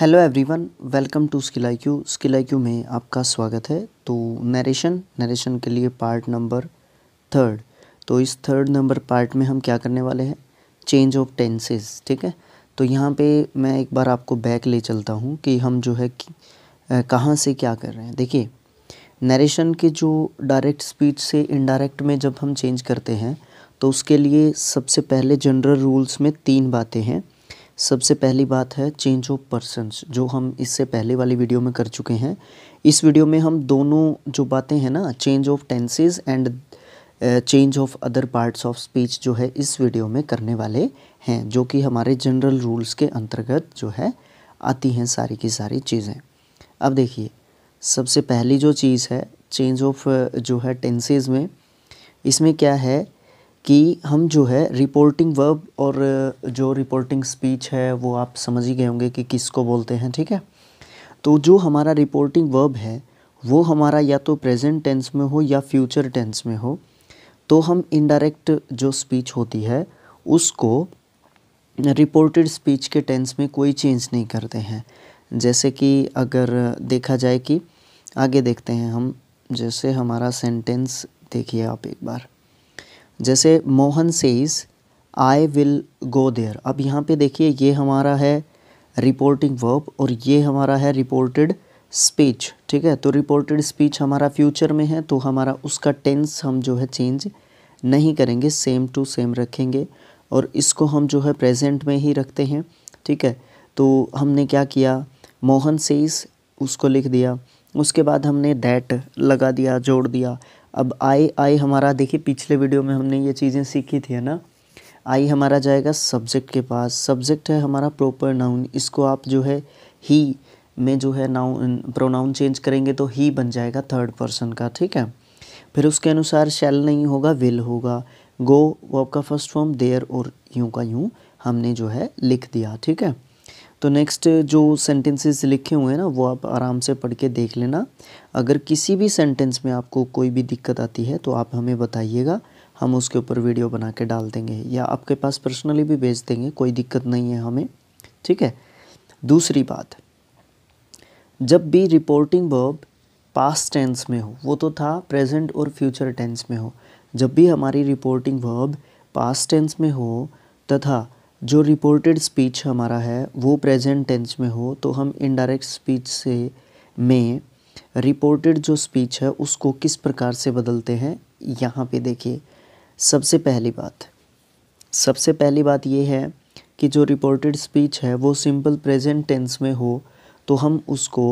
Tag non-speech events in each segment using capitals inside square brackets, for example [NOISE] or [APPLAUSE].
hello everyone welcome to skill I Q skill I Q में आपका स्वागत है तो नरेशन नरेशन के लिए पार्ट नंबर थर्ड तो इस थर्ड नंबर पार्ट में हम क्या करने वाले हैं चेंज ऑफ टेंसेस ठीक है तो यहाँ पे मैं एक बार आपको बैक ले चलता हूँ कि हम जो है कहाँ से क्या कर रहे हैं देखिए नरेशन के जो डायरेक्ट स्पीच से इनडायरेक्ट में जब हम चेंज करते हैं तो उसके लिए सबसे पहले जनरल रूल्स में तीन बातें हैं सबसे पहली बात है चेंज ऑफ पर्सनस जो हम इससे पहले वाली वीडियो में कर चुके हैं इस वीडियो में हम दोनों जो बातें हैं ना change of tenses and change of other parts of speech जो है इस वीडियो में करने वाले हैं जो कि हमारे जनरल रूल्स के अंतर्गत जो है आती हैं सारी की सारी चीज़ें अब देखिए सबसे पहली जो चीज़ है चेंज ऑफ uh, जो है टेंसेज में इसमें क्या है कि हम जो है रिपोर्टिंग वर्ब और जो रिपोर्टिंग स्पीच है वो आप समझ ही गए होंगे कि किसको बोलते हैं ठीक है तो जो हमारा रिपोर्टिंग वर्ब है वो हमारा या तो प्रेजेंट टेंस में हो या फ्यूचर टेंस में हो तो हम इनडायरेक्ट जो स्पीच होती है उसको रिपोर्टेड स्पीच के टेंस में कोई चेंज नहीं करते हैं जैसे कि अगर देखा जाए कि आगे देखते हैं हम जैसे हमारा सेंटेंस देखिए आप एक बार जैसे Mohan says I will go there अब यहाँ पे देखिए ये हमारा है रिपोर्टिंग वर्ब और ये हमारा है रिपोर्टेड स्पीच ठीक है तो रिपोर्टेड स्पीच हमारा फ्यूचर में है तो हमारा उसका टेंस हम जो है चेंज नहीं करेंगे सेम टू सेम रखेंगे और इसको हम जो है प्रेजेंट में ही रखते हैं ठीक है तो हमने क्या किया मोहन सेज उसको लिख दिया उसके बाद हमने दैट लगा दिया जोड़ दिया अब आई आई हमारा देखिए पिछले वीडियो में हमने ये चीज़ें सीखी थी है ना आई हमारा जाएगा सब्जेक्ट के पास सब्जेक्ट है हमारा प्रॉपर नाउन इसको आप जो है ही में जो है नाउन प्रोनाउन चेंज करेंगे तो ही बन जाएगा थर्ड पर्सन का ठीक है फिर उसके अनुसार शैल नहीं होगा विल होगा गो वो आपका फर्स्ट फॉर्म देयर और यूँ का यूँ हमने जो है लिख दिया ठीक है तो नेक्स्ट जो सेंटेंसेस लिखे हुए हैं ना वो आप आराम से पढ़ के देख लेना अगर किसी भी सेंटेंस में आपको कोई भी दिक्कत आती है तो आप हमें बताइएगा हम उसके ऊपर वीडियो बना के डाल देंगे या आपके पास पर्सनली भी भेज देंगे कोई दिक्कत नहीं है हमें ठीक है दूसरी बात जब भी रिपोर्टिंग वर्ब पास्ट टेंस में हो वो तो था प्रेजेंट और फ्यूचर टेंस में हो जब भी हमारी रिपोर्टिंग वर्ब पास्ट टेंस में हो तथा जो रिपोर्टेड स्पीच हमारा है वो प्रेजेंट टेंस में हो तो हम इनडायरेक्ट स्पीच से में रिपोर्टेड जो स्पीच है उसको किस प्रकार से बदलते हैं यहाँ पे देखिए सबसे पहली बात सबसे पहली बात ये है कि जो रिपोर्टेड स्पीच है वो सिंपल प्रेजेंट टेंस में हो तो हम उसको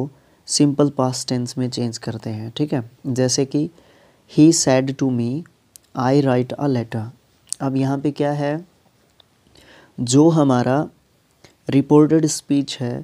सिंपल पास्ट टेंस में चेंज करते हैं ठीक है जैसे कि he said to me I write a letter अब यहाँ पे क्या है जो हमारा रिपोर्टेड स्पीच है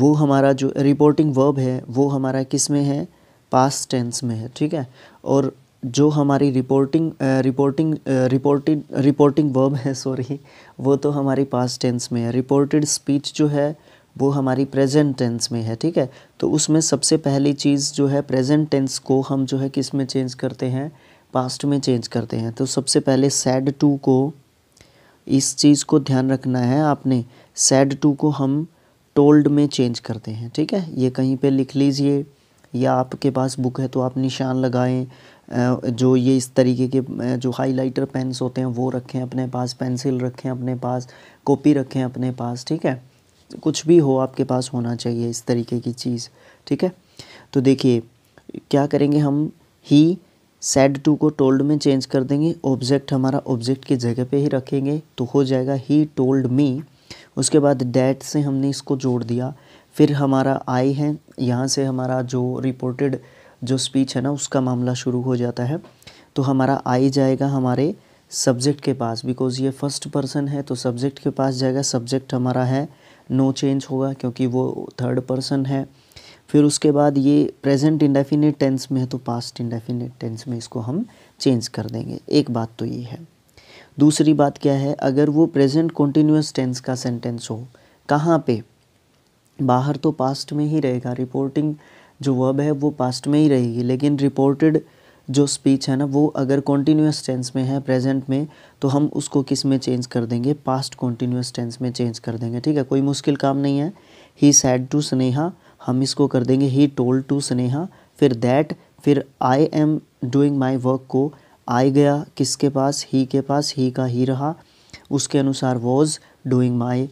वो हमारा जो रिपोर्टिंग वर्ब है वो हमारा किस में है पास्ट टेंस में है ठीक है और जो हमारी reporting reporting reporting reporting verb है सॉरी वो तो हमारी पास्ट टेंस में है रिपोर्टेड स्पीच जो है वो हमारी प्रेजेंट टेंस में है ठीक है तो उसमें सबसे पहली चीज़ जो है प्रेजेंट टेंस को हम जो है किस में चेंज करते हैं पास्ट में चेंज करते हैं तो सबसे पहले सैड टू को इस चीज़ को ध्यान रखना है आपने सेड टू को हम टोल्ड में चेंज करते हैं ठीक है ये कहीं पे लिख लीजिए या आपके पास बुक है तो आप निशान लगाएं जो ये इस तरीके के जो हाइलाइटर पेन्स होते हैं वो रखें अपने पास पेंसिल रखें अपने पास कॉपी रखें अपने पास ठीक है कुछ भी हो आपके पास होना चाहिए इस तरीके की चीज़ ठीक है तो देखिए क्या करेंगे हम ही सेड टू को टोल्ड में चेंज कर देंगे ऑब्जेक्ट हमारा ऑब्जेक्ट की जगह पे ही रखेंगे तो हो जाएगा ही टोल्ड मी उसके बाद डैट से हमने इसको जोड़ दिया फिर हमारा आई है यहाँ से हमारा जो रिपोर्टेड जो स्पीच है ना उसका मामला शुरू हो जाता है तो हमारा आई जाएगा हमारे सब्जेक्ट के पास बिकॉज ये फर्स्ट पर्सन है तो सब्जेक्ट के पास जाएगा सब्जेक्ट हमारा है नो no चेंज होगा क्योंकि वो थर्ड पर्सन है फिर उसके बाद ये प्रेजेंट इंडेफिनेट टेंस में है तो पास्ट इंडेफिनेट टेंस में इसको हम चेंज कर देंगे एक बात तो ये है दूसरी बात क्या है अगर वो प्रेजेंट कॉन्टीन्यूस टेंस का सेंटेंस हो कहाँ पे बाहर तो पास्ट में ही रहेगा रिपोर्टिंग जो वर्ब है वो पास्ट में ही रहेगी लेकिन रिपोर्टेड जो स्पीच है ना वो अगर कॉन्टीन्यूस टेंस में है प्रेजेंट में तो हम उसको किस में चेंज कर देंगे पास्ट कॉन्टीन्यूस टेंस में चेंज कर देंगे ठीक है कोई मुश्किल काम नहीं है ही सैड टू स्नेहा हम इसको कर देंगे ही टोल्ड टू स्नेहा फिर दैट फिर I am doing my work को आई गया किसके पास ही के पास ही का ही रहा उसके अनुसार वॉज डूइंग माई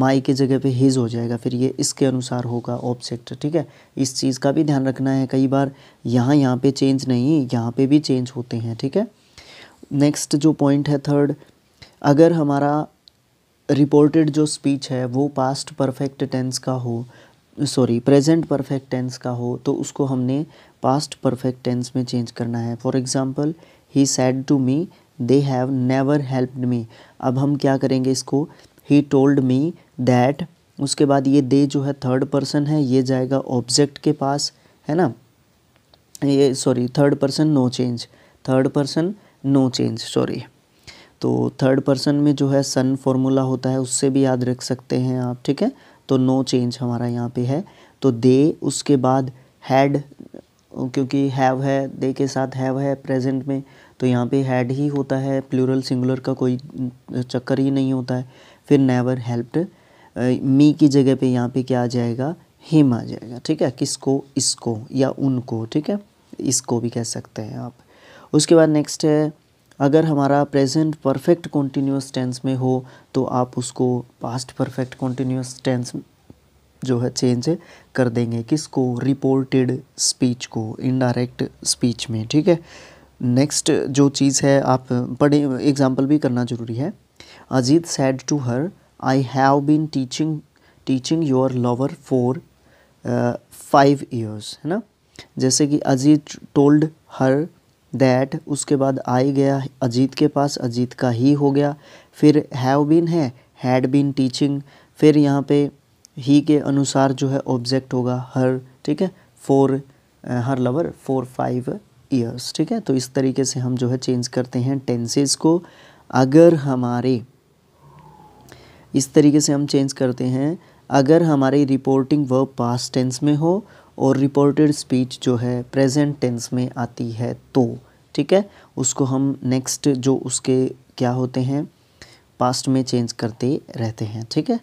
माई के जगह पे हिज हो जाएगा फिर ये इसके अनुसार होगा ऑब्जेक्ट ठीक है इस चीज़ का भी ध्यान रखना है कई बार यहाँ यहाँ पे चेंज नहीं यहाँ पे भी चेंज होते हैं ठीक है नेक्स्ट जो पॉइंट है थर्ड अगर हमारा रिपोर्टेड जो स्पीच है वो पास्ट परफेक्ट टेंस का हो सॉरी प्रेजेंट परफेक्ट टेंस का हो तो उसको हमने पास्ट परफेक्ट टेंस में चेंज करना है for example he said to me they have never helped me अब हम क्या करेंगे इसको ही टोल्ड मी दैट उसके बाद ये दे जो है थर्ड पर्सन है ये जाएगा ऑब्जेक्ट के पास है ना ये sorry third person no change third person no change sorry तो थर्ड पर्सन में जो है सन फॉर्मूला होता है उससे भी याद रख सकते हैं आप ठीक है तो नो चेंज हमारा यहाँ पे है तो दे उसके बाद हैड क्योंकि हैव है दे के साथ हैव है प्रेजेंट में तो यहाँ पे हैड ही होता है प्लूरल सिंगुलर का कोई चक्कर ही नहीं होता है फिर नेवर हेल्प्ड मी की जगह पे यहाँ पे क्या आ जाएगा हिम आ जाएगा ठीक है किसको इसको या उनको ठीक है इसको भी कह सकते हैं आप उसके बाद नेक्स्ट है अगर हमारा प्रेजेंट परफेक्ट कॉन्टीन्यूस टेंस में हो तो आप उसको पास्ट परफेक्ट कॉन्टीन्यूस टेंस जो है चेंज कर देंगे किसको रिपोर्टेड स्पीच को इनडायरेक्ट स्पीच में ठीक है नेक्स्ट जो चीज़ है आप पढ़े एग्जाम्पल भी करना ज़रूरी है Ajit said to her I have been teaching teaching your lover for five years है ना जैसे कि अजीत टोल्ड हर दैट उसके बाद आई गया अजीत के पास अजीत का ही हो गया फिर हैव बीन है हैड बीन टीचिंग फिर यहाँ पे ही के अनुसार जो है ऑब्जेक्ट होगा हर ठीक है for her lover for five years ठीक है तो इस तरीके से हम जो है चेंज करते हैं टेंसेज को अगर हमारे इस तरीके से हम चेंज करते हैं अगर हमारी रिपोर्टिंग वर्ब पास्ट टेंस में हो और रिपोर्टेड स्पीच जो है प्रेजेंट टेंस में आती है तो ठीक है उसको हम नेक्स्ट जो उसके क्या होते हैं पास्ट में चेंज करते रहते हैं ठीक है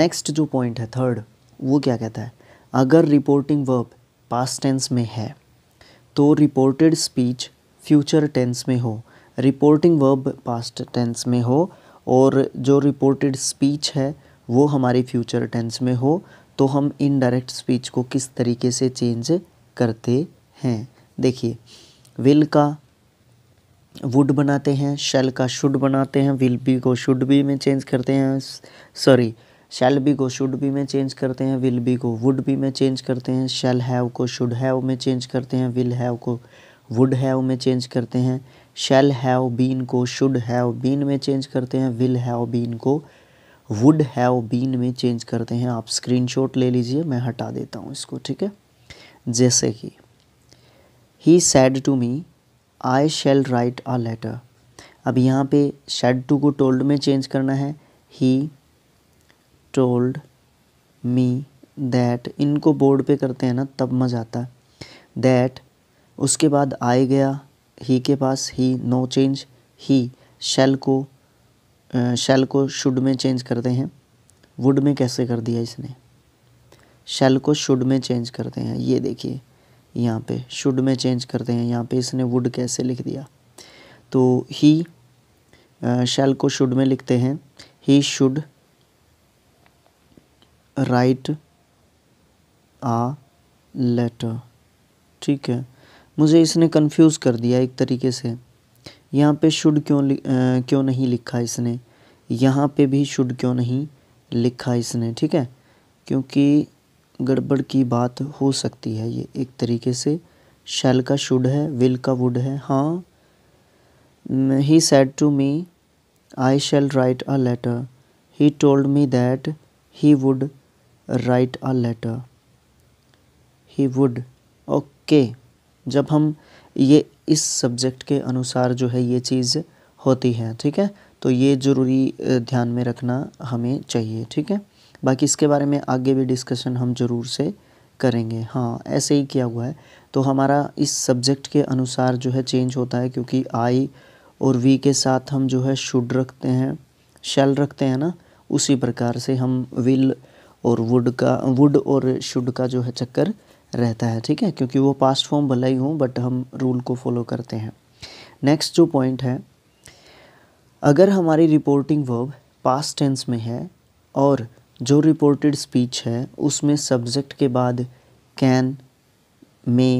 नेक्स्ट जो पॉइंट है थर्ड वो क्या कहता है अगर रिपोर्टिंग वर्ब पास्ट टेंस में है तो रिपोर्टेड स्पीच फ्यूचर टेंस में हो रिपोर्टिंग वर्ब पास्ट टेंस में हो और जो रिपोर्टेड स्पीच है वो हमारी फ्यूचर टेंस में हो तो हम इनडायरेक्ट स्पीच को किस तरीके से चेंज करते हैं देखिए विल का वुड बनाते हैं शेल का शुड बनाते हैं विल बी को शुड बी में चेंज करते हैं सॉरी शेल बी को शुड बी में चेंज करते हैं विल बी को वुड बी में चेंज करते हैं शेल हैव को शुड हैव में चेंज करते हैं विल हैव को वुड हैव में चेंज करते हैं शेल हैव बीन को शुड हैव बीन में चेंज करते हैं विल हैव बीन को वुड हैव बीन में चेंज करते हैं आप स्क्रीनशॉट ले लीजिए मैं हटा देता हूँ इसको ठीक है जैसे कि he said to me I shall write a letter अब यहाँ पे शेड टू को टोल्ड में चेंज करना है ही टोल्ड मी दैट इनको बोर्ड पे करते हैं ना तब मज़ा आता है दैट उसके बाद आई गया ही के पास he no change he shall को शेल को शुड में चेंज करते हैं वुड में कैसे कर दिया इसने शेल को शुड में चेंज करते हैं ये देखिए यहाँ पे शुड में चेंज करते हैं यहाँ पे इसने वुड कैसे लिख दिया तो ही शेल को शुड में लिखते हैं he should write a letter ठीक है मुझे इसने कंफ्यूज कर दिया एक तरीके से यहाँ पे शुड क्यों क्यों नहीं लिखा इसने यहाँ पे भी शुड क्यों नहीं लिखा इसने ठीक है क्योंकि गड़बड़ की बात हो सकती है ये एक तरीके से शैल का शुड है विल का वुड है हाँ he said to me I shall write a letter he told me that he would write a letter he would okay जब हम ये इस सब्जेक्ट के अनुसार जो है ये चीज़ होती है ठीक है तो ये ज़रूरी ध्यान में रखना हमें चाहिए ठीक है बाकी इसके बारे में आगे भी डिस्कशन हम ज़रूर से करेंगे हाँ ऐसे ही किया हुआ है तो हमारा इस सब्जेक्ट के अनुसार जो है चेंज होता है क्योंकि आई और वी के साथ हम जो है शुड रखते हैं शैल रखते हैं ना उसी प्रकार से हम विल और वुड का वुड और शुड का जो है चक्कर रहता है ठीक है क्योंकि वो पास्ट फॉर्म भला ही हूँ बट हम रूल को फॉलो करते हैं नेक्स्ट जो पॉइंट है अगर हमारी रिपोर्टिंग वर्ब पास्ट टेंस में है और जो रिपोर्टेड स्पीच है उसमें सब्जेक्ट के बाद can may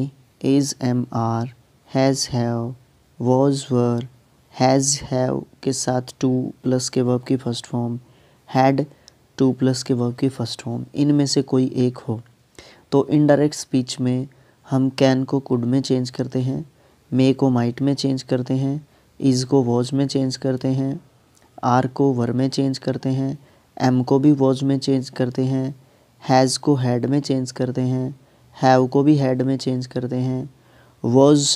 is am are has have was were has have के साथ टू प्लस के वर्ब की first form had to plus के वर्ब की फर्स्ट फॉर्म इनमें से कोई एक हो तो इनडायरेक्ट स्पीच में हम कैन को कुड में चेंज करते हैं मे को माइट में चेंज करते हैं इज़ को वॉज में चेंज करते हैं आर को वर में चेंज करते हैं एम को भी वॉज में चेंज करते हैं हैज़ को हैड में चेंज करते हैं हैव को भी हैड में चेंज करते हैं वॉज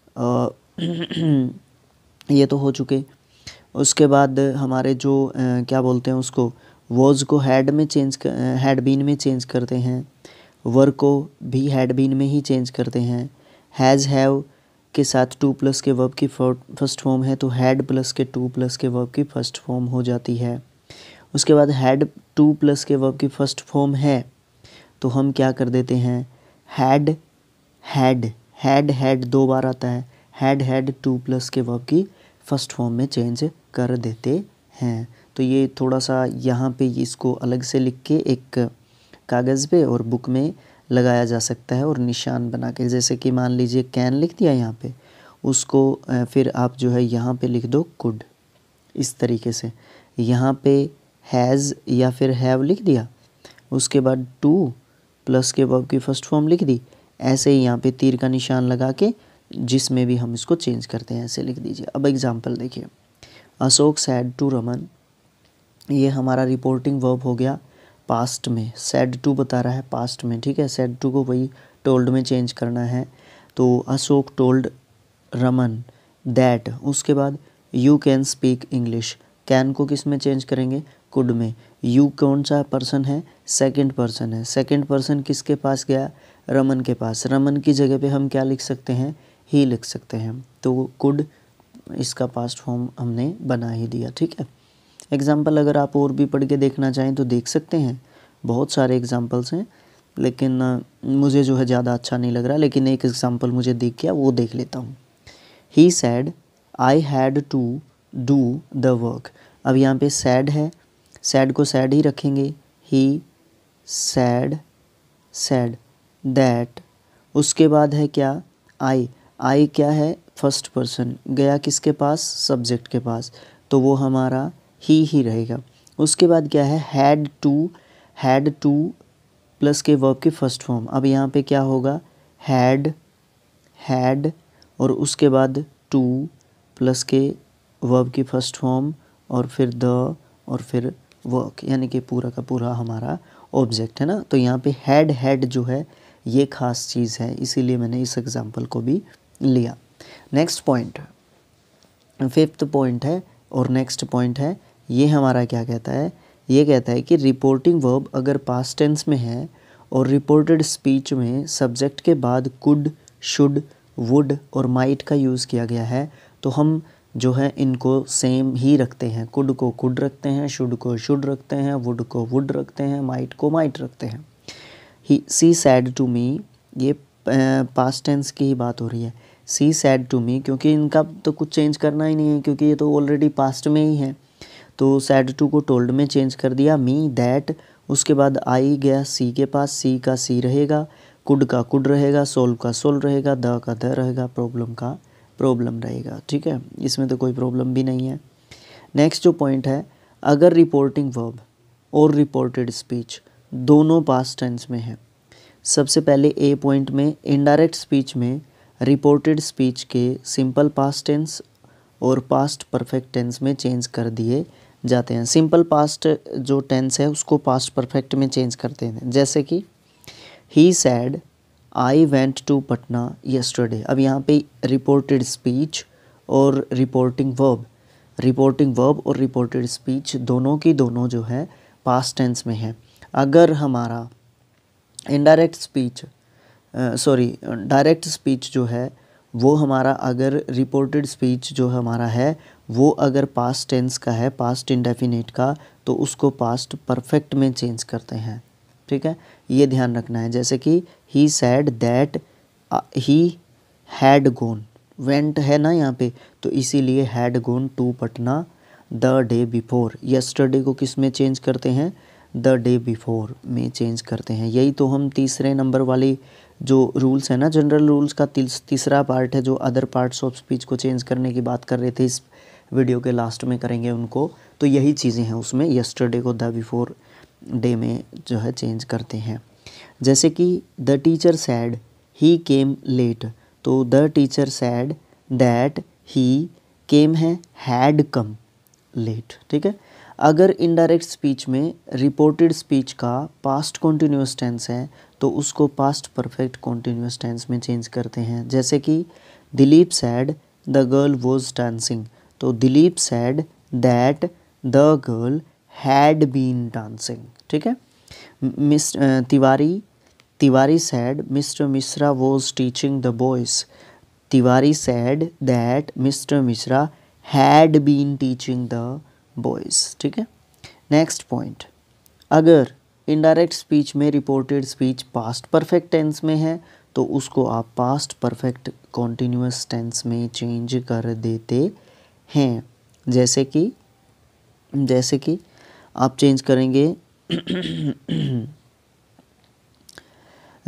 [CLEARS THROAT] ये तो हो चुके उसके बाद हमारे जो आ, क्या बोलते हैं उसको वॉज को हैड में चेंज हैड बीन में चेंज करते हैं वर को भी हैड बीन में ही चेंज करते हैं हैज़ हैव के साथ टू प्लस के वर्ब की फर्स्ट फॉर्म है तो हैड प्लस के टू प्लस के वर्ब की फर्स्ट फॉर्म हो जाती है उसके बाद हैड टू प्लस के वर्ब की फर्स्ट फॉर्म है तो हम क्या कर देते हैं हैड हैड हैड हैड दो बार आता है हैड हैड टू प्लस के वर्ब की फर्स्ट फॉर्म में चेंज कर देते हैं तो ये थोड़ा सा यहाँ पे इसको अलग से लिख के एक कागज़ पे और बुक में लगाया जा सकता है और निशान बना के जैसे कि मान लीजिए कैन लिख दिया यहाँ पे उसको फिर आप जो है यहाँ पे लिख दो कुड इस तरीके से यहाँ पे हैज़ या फिर हैव लिख दिया उसके बाद टू प्लस के वर्ब की फर्स्ट फॉर्म लिख दी ऐसे ही यहाँ पे तीर का निशान लगा के जिसमें भी हम इसको चेंज करते हैं ऐसे लिख दीजिए अब एग्ज़ाम्पल देखिए अशोक सैड टू रमन ये हमारा रिपोर्टिंग वर्ब हो गया पास्ट में सेड टू बता रहा है पास्ट में ठीक है सेड टू को वही टोल्ड में चेंज करना है तो अशोक टोल्ड रमन दैट उसके बाद you can speak English can को किस में चेंज करेंगे कुड में यू कौन सा पर्सन है सेकंड पर्सन है सेकंड पर्सन किसके पास गया रमन के पास रमन की जगह पे हम क्या लिख सकते हैं ही लिख सकते हैं तो कुड इसका पास्ट फॉर्म हमने बना ही दिया ठीक है एग्ज़ाम्पल अगर आप और भी पढ़ के देखना चाहें तो देख सकते हैं बहुत सारे एग्ज़ाम्पल्स हैं लेकिन मुझे जो है ज़्यादा अच्छा नहीं लग रहा लेकिन एक एग्ज़ाम्पल मुझे देख गया वो देख लेता हूँ he said I had to do the work अब यहाँ पे सैड है सैड को सैड ही रखेंगे ही सैड सैड दैट उसके बाद है क्या आई आई क्या है फर्स्ट पर्सन गया किसके पास सब्जेक्ट के पास तो वो हमारा ही ही रहेगा उसके बाद क्या है had to had to plus के वर्ब के फर्स्ट फॉर्म अब यहाँ पे क्या होगा हैड हैड और उसके बाद टू प्लस के वर्ब की फर्स्ट फॉर्म और फिर द और फिर वर्क यानी कि पूरा का पूरा हमारा ऑब्जेक्ट है ना तो यहाँ पे हैड हैड जो है ये खास चीज़ है इसीलिए मैंने इस एग्ज़ाम्पल को भी लिया नेक्स्ट पॉइंट फिफ्थ पॉइंट है और नेक्स्ट पॉइंट है ये हमारा क्या कहता है ये कहता है कि रिपोर्टिंग वर्ब अगर पास टेंस में है और रिपोर्टेड स्पीच में सब्जेक्ट के बाद कुड शुड वुड और माइट का यूज़ किया गया है तो हम जो है इनको सेम ही रखते हैं कुड को कुड रखते हैं शुड को शुड रखते हैं वुड को वुड रखते हैं माइट को माइट रखते हैं ही सी सैड टू मी ये पास्ट टेंस की ही बात हो रही है सी सैड टू मी क्योंकि इनका तो कुछ चेंज करना ही नहीं है क्योंकि ये तो ऑलरेडी पास्ट में ही है तो सैड टू को टोल्ड में चेंज कर दिया मी दैट उसके बाद आई गया सी के पास सी का सी रहेगा कुड का कुड रहेगा सोल्व का सोल्व रहेगा द का द रहेगा प्रॉब्लम का प्रॉब्लम रहेगा ठीक है इसमें तो कोई प्रॉब्लम भी नहीं है नेक्स्ट जो पॉइंट है अगर रिपोर्टिंग वर्ब और रिपोर्टेड स्पीच दोनों पास्ट टेंस में है सबसे पहले ए पॉइंट में इनडायरेक्ट स्पीच में रिपोर्टेड स्पीच के सिंपल पास्ट टेंस और पास्ट परफेक्ट टेंस में चेंज कर दिए जाते हैं सिंपल पास्ट जो टेंस है उसको पास्ट परफेक्ट में चेंज करते हैं जैसे कि he said I went to Patna yesterday अब यहाँ पे रिपोर्टेड स्पीच और रिपोर्टिंग वर्ब रिपोर्टिंग वर्ब और रिपोर्टेड स्पीच दोनों की दोनों जो है पास्ट टेंस में है अगर हमारा indirect speech sorry direct speech जो है वो हमारा अगर रिपोर्टेड स्पीच जो हमारा है वो अगर पास्ट टेंस का है पास्ट इंडेफिनेट का तो उसको पास्ट परफेक्ट में चेंज करते हैं ठीक है ये ध्यान रखना है जैसे कि he said that he had gone went है ना यहाँ पे तो इसीलिए had gone to Patna the day before yesterday को किस में चेंज करते हैं द डे बिफोर में चेंज करते हैं यही तो हम तीसरे नंबर वाली जो रूल्स है ना जनरल रूल्स का तीसरा पार्ट है जो अदर पार्ट्स ऑफ स्पीच को चेंज करने की बात कर रहे थे इस वीडियो के लास्ट में करेंगे उनको तो यही चीज़ें हैं उसमें यस्टरडे को द बिफोर डे में जो है चेंज करते हैं जैसे कि the teacher said he came late तो the teacher said that he came है हैड कम लेट ठीक है अगर इनडायरेक्ट स्पीच में रिपोर्टेड स्पीच का पास्ट कॉन्टीन्यूस टेंस है तो उसको पास्ट परफेक्ट कॉन्टीन्यूस टेंस में चेंज करते हैं जैसे कि Dilip said the girl was dancing तो Dilip said that the girl had been dancing ठीक है Miss Tiwari Tiwari said Mister Mishra was teaching the boys Tiwari said that Mister Mishra had been teaching the boys ठीक है नेक्स्ट पॉइंट अगर इनडायरेक्ट स्पीच में reported speech past perfect tense में है तो उसको आप पास्ट परफेक्ट कॉन्टीन्यूस टेंस में चेंज कर देते हैं जैसे कि जैसे कि आप चेंज करेंगे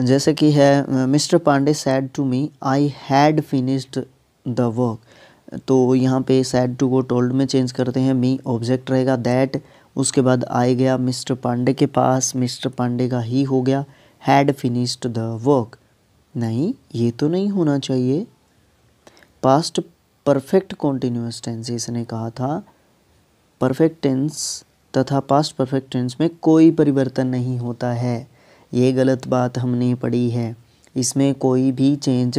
जैसे कि है Mister Pandey said to me I had finished the work तो यहाँ पे सैड टू गो टोल्ड में चेंज करते हैं मी ऑब्जेक्ट रहेगा दैट उसके बाद आई गया मिस्टर पांडे के पास मिस्टर पांडे का ही हो गया हैड फिनिश्ड द वर्क नहीं ये तो नहीं होना चाहिए पास्ट परफेक्ट कॉन्टीन्यूस टेंस इसने कहा था परफेक्ट टेंस तथा पास्ट परफेक्ट टेंस में कोई परिवर्तन नहीं होता है ये गलत बात हमने पढ़ी है इसमें कोई भी चेंज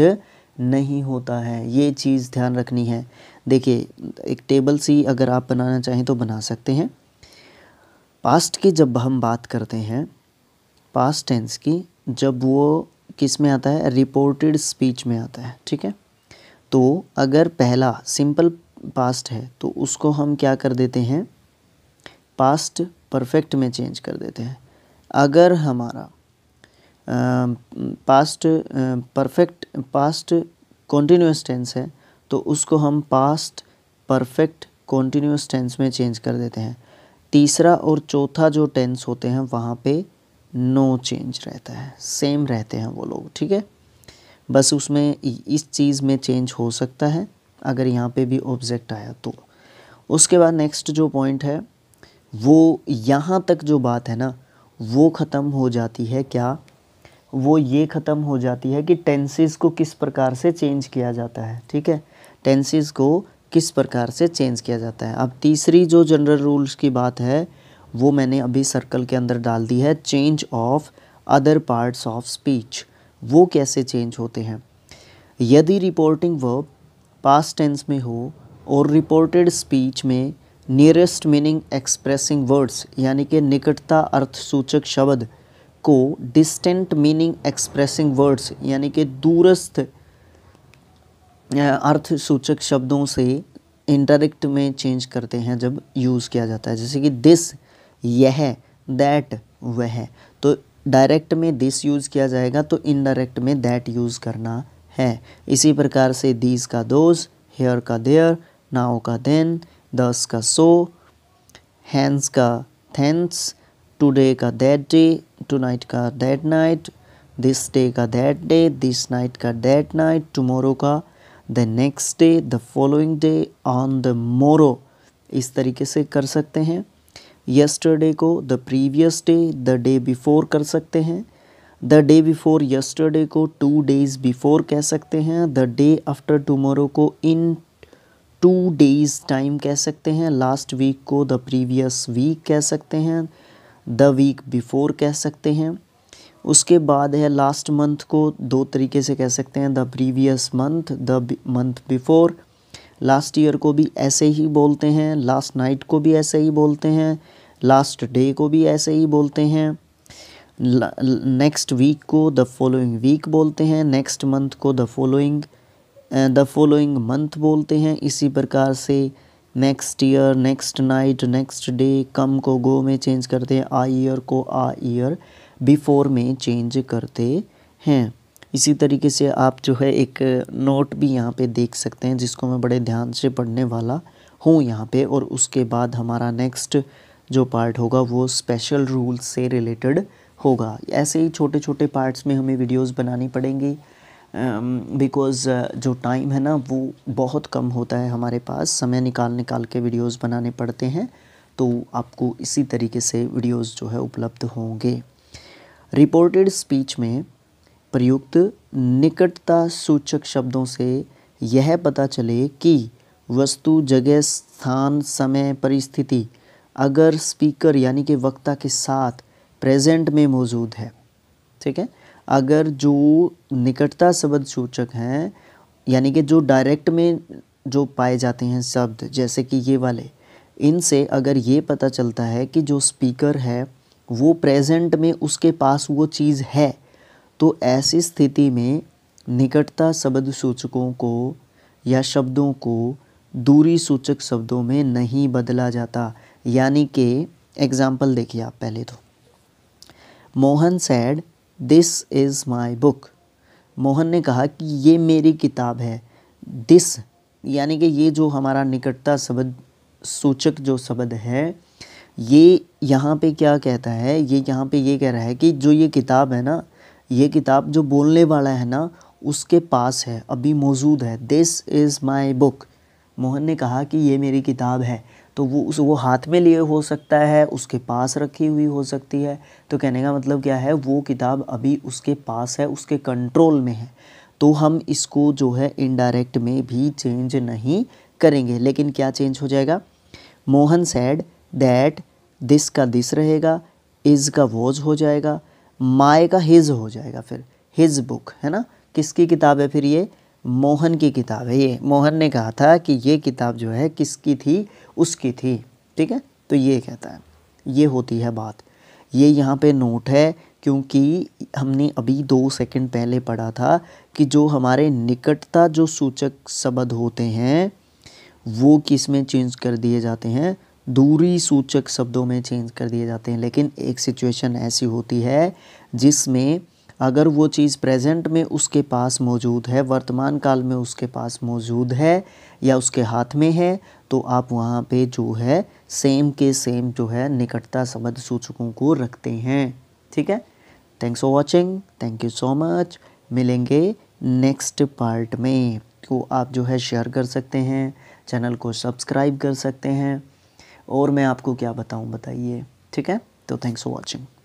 नहीं होता है ये चीज़ ध्यान रखनी है देखिए एक टेबल सी अगर आप बनाना चाहें तो बना सकते हैं पास्ट की जब हम बात करते हैं पास्ट टेंस की जब वो किस में आता है रिपोर्टेड स्पीच में आता है ठीक है तो अगर पहला सिंपल पास्ट है तो उसको हम क्या कर देते हैं पास्ट परफेक्ट में चेंज कर देते हैं अगर हमारा past perfect past continuous tense है तो उसको हम पास्ट परफेक्ट कॉन्टीन्यूस टेंस में चेंज कर देते हैं तीसरा और चौथा जो टेंस होते हैं वहाँ पे नो चेंज रहता है सेम रहते हैं वो लोग ठीक है बस उसमें इस चीज़ में चेंज हो सकता है अगर यहाँ पे भी ऑब्जेक्ट आया तो उसके बाद नेक्स्ट जो पॉइंट है वो यहाँ तक जो बात है ना वो ख़त्म हो जाती है क्या वो ये ख़त्म हो जाती है कि टेंसेस को किस प्रकार से चेंज किया जाता है ठीक है टेंसेस को किस प्रकार से चेंज किया जाता है अब तीसरी जो जनरल रूल्स की बात है वो मैंने अभी सर्कल के अंदर डाल दी है change of other parts of speech वो कैसे चेंज होते हैं यदि रिपोर्टिंग वर्ब पास्ट टेंस में हो और रिपोर्टेड स्पीच में नियरेस्ट मीनिंग एक्सप्रेसिंग वर्ड्स यानी कि निकटता अर्थसूचक शब्द को डिस्टेंट मीनिंग एक्सप्रेसिंग वर्ड्स यानी कि दूरस्थ अर्थ सूचक शब्दों से इंटरेक्ट में चेंज करते हैं जब यूज़ किया जाता है जैसे कि दिस यह दैट वह तो डायरेक्ट में दिस यूज़ किया जाएगा तो इनडायरेक्ट में दैट यूज़ करना है इसी प्रकार से दीज का दोज हेयर का देयर नाव का देन दस का सो हैंड्स का थैंस टुडे का दैट डे टुनाइट का दैट नाइट दिस डे का दैट डे दिस नाइट का दैट नाइट टुमोरो का the next day the following day on the morrow इस तरीके से कर सकते हैं यस्टरडे को the previous day the day before कर सकते हैं द डे बिफोर यस्टरडे को टू डेज बिफोर कह सकते हैं द डे आफ्टर टुमोरो को इन टू डेज टाइम कह सकते हैं लास्ट वीक को द प्रीवियस वीक कह सकते हैं द वीक बिफोर कह सकते हैं उसके बाद है लास्ट मंथ को दो तरीके से कह सकते हैं the previous month the month before last year को भी ऐसे ही बोलते हैं लास्ट नाइट को भी ऐसे ही बोलते हैं लास्ट डे को भी ऐसे ही बोलते हैं नेक्स्ट वीक को द फॉलोइंग वीक बोलते हैं नेक्स्ट मंथ को the following the following month बोलते हैं इसी प्रकार से next year next night next day come को गो में चेंज करते हैं आई ईयर को आ ईयर बिफोर में चेंज करते हैं इसी तरीके से आप जो है एक नोट भी यहाँ पे देख सकते हैं जिसको मैं बड़े ध्यान से पढ़ने वाला हूँ यहाँ पे और उसके बाद हमारा नेक्स्ट जो पार्ट होगा वो स्पेशल रूल से रिलेटेड होगा ऐसे ही छोटे छोटे पार्ट्स में हमें वीडियोस बनानी पड़ेंगी बिकॉज़ um, uh, जो टाइम है ना वो बहुत कम होता है हमारे पास समय निकाल निकाल के वीडियोस बनाने पड़ते हैं तो आपको इसी तरीके से वीडियोस जो है उपलब्ध होंगे रिपोर्टेड स्पीच में प्रयुक्त निकटता सूचक शब्दों से यह पता चले कि वस्तु जगह स्थान समय परिस्थिति अगर स्पीकर यानी कि वक्ता के साथ प्रेजेंट में मौजूद है ठीक है अगर जो निकटता शब्द सूचक हैं यानी कि जो डायरेक्ट में जो पाए जाते हैं शब्द जैसे कि ये वाले इनसे अगर ये पता चलता है कि जो स्पीकर है वो प्रेजेंट में उसके पास वो चीज़ है तो ऐसी स्थिति में निकटता शब्द सूचकों को या शब्दों को दूरी सूचक शब्दों में नहीं बदला जाता यानी कि एग्ज़ाम्पल देखिए आप पहले तो Mohan said this is my book Mohan ने कहा कि ये मेरी किताब है दिस यानी कि ये जो हमारा निकटता शब्द सूचक जो शब्द है ये यहाँ पे क्या कहता है ये यहाँ पे ये कह रहा है कि जो ये किताब है ना ये किताब जो बोलने वाला है ना उसके पास है अभी मौजूद है this is my book Mohan ने कहा कि ये मेरी किताब है तो वो उस वो हाथ में लिए हो सकता है उसके पास रखी हुई हो सकती है तो कहने का मतलब क्या है वो किताब अभी उसके पास है उसके कंट्रोल में है तो हम इसको जो है इनडायरेक्ट में भी चेंज नहीं करेंगे लेकिन क्या चेंज हो जाएगा मोहन सैड दैट दिस का दिस रहेगा इज़ का वॉज हो जाएगा माए का हिज हो जाएगा फिर हिज बुक है ना किसकी किताब है फिर ये मोहन की किताब है ये मोहन ने कहा था कि ये किताब जो है किसकी थी उसकी थी ठीक है तो ये कहता है ये होती है बात ये यहाँ पे नोट है क्योंकि हमने अभी दो सेकंड पहले पढ़ा था कि जो हमारे निकटता जो सूचक शब्द होते हैं वो किस में चेंज कर दिए जाते हैं दूरी सूचक शब्दों में चेंज कर दिए जाते हैं लेकिन एक सिचुएशन ऐसी होती है जिसमें अगर वो चीज़ प्रेजेंट में उसके पास मौजूद है वर्तमान काल में उसके पास मौजूद है या उसके हाथ में है तो आप वहाँ पे जो है सेम के सेम जो है निकटता शब्द सूचकों को रखते हैं ठीक है thanks for watching thank you so much मिलेंगे नेक्स्ट पार्ट में को तो आप जो है शेयर कर सकते हैं चैनल को सब्सक्राइब कर सकते हैं और मैं आपको क्या बताऊँ बताइए ठीक है तो थैंक्स फॉर वॉचिंग